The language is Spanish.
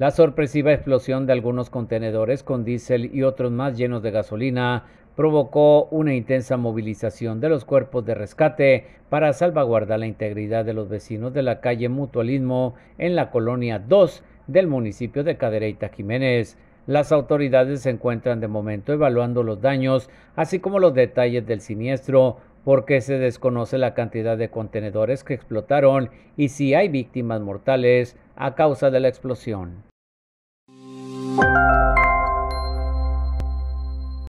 La sorpresiva explosión de algunos contenedores con diésel y otros más llenos de gasolina provocó una intensa movilización de los cuerpos de rescate para salvaguardar la integridad de los vecinos de la calle Mutualismo en la colonia 2 del municipio de Cadereyta Jiménez. Las autoridades se encuentran de momento evaluando los daños, así como los detalles del siniestro, porque se desconoce la cantidad de contenedores que explotaron y si hay víctimas mortales a causa de la explosión.